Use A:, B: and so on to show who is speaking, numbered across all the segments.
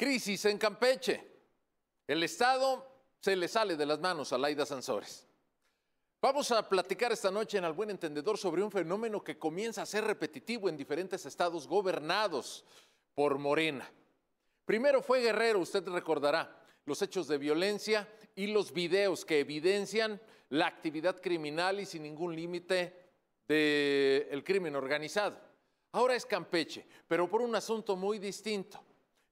A: Crisis en Campeche. El Estado se le sale de las manos a Laida Sansores. Vamos a platicar esta noche en Al Buen Entendedor sobre un fenómeno que comienza a ser repetitivo en diferentes estados gobernados por Morena. Primero fue Guerrero, usted recordará, los hechos de violencia y los videos que evidencian la actividad criminal y sin ningún límite del crimen organizado. Ahora es Campeche, pero por un asunto muy distinto.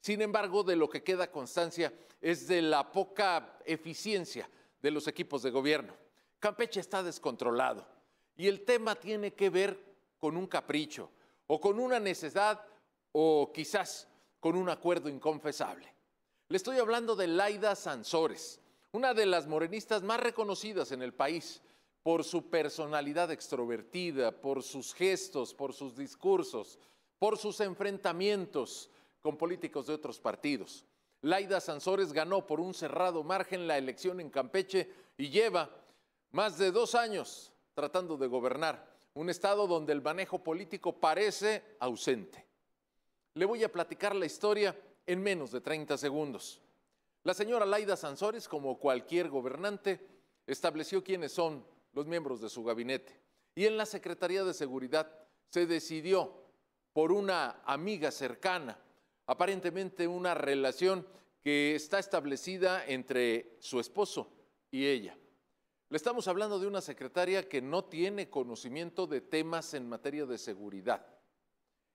A: Sin embargo, de lo que queda constancia es de la poca eficiencia de los equipos de gobierno. Campeche está descontrolado y el tema tiene que ver con un capricho o con una necesidad o quizás con un acuerdo inconfesable. Le estoy hablando de Laida Sansores, una de las morenistas más reconocidas en el país por su personalidad extrovertida, por sus gestos, por sus discursos, por sus enfrentamientos, con políticos de otros partidos. Laida Sansores ganó por un cerrado margen la elección en Campeche y lleva más de dos años tratando de gobernar un estado donde el manejo político parece ausente. Le voy a platicar la historia en menos de 30 segundos. La señora Laida Sansores, como cualquier gobernante, estableció quiénes son los miembros de su gabinete. Y en la Secretaría de Seguridad se decidió por una amiga cercana aparentemente una relación que está establecida entre su esposo y ella. Le estamos hablando de una secretaria que no tiene conocimiento de temas en materia de seguridad.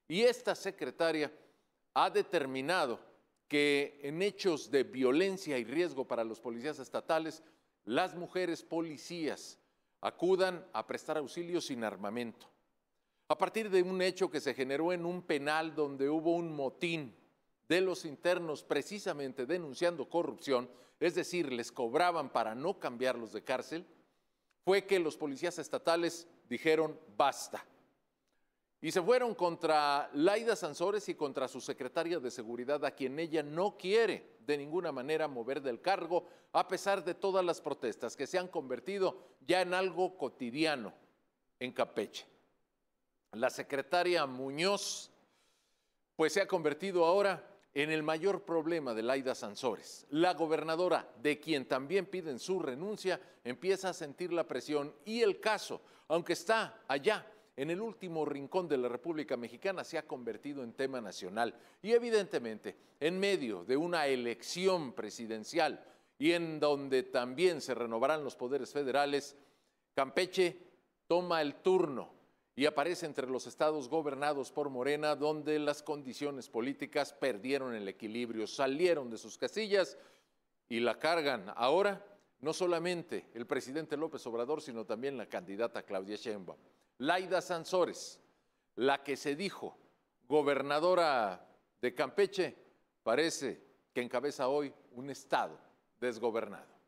A: Y esta secretaria ha determinado que en hechos de violencia y riesgo para los policías estatales, las mujeres policías acudan a prestar auxilio sin armamento. A partir de un hecho que se generó en un penal donde hubo un motín de los internos precisamente denunciando corrupción, es decir, les cobraban para no cambiarlos de cárcel, fue que los policías estatales dijeron basta. Y se fueron contra Laida Sansores y contra su secretaria de Seguridad, a quien ella no quiere de ninguna manera mover del cargo, a pesar de todas las protestas que se han convertido ya en algo cotidiano en Capeche La secretaria Muñoz, pues se ha convertido ahora en el mayor problema de Laida Sansores. La gobernadora, de quien también piden su renuncia, empieza a sentir la presión y el caso, aunque está allá en el último rincón de la República Mexicana, se ha convertido en tema nacional. Y evidentemente, en medio de una elección presidencial y en donde también se renovarán los poderes federales, Campeche toma el turno y aparece entre los estados gobernados por Morena, donde las condiciones políticas perdieron el equilibrio, salieron de sus casillas y la cargan ahora no solamente el presidente López Obrador, sino también la candidata Claudia Sheinbaum. Laida Sansores, la que se dijo gobernadora de Campeche, parece que encabeza hoy un estado desgobernado.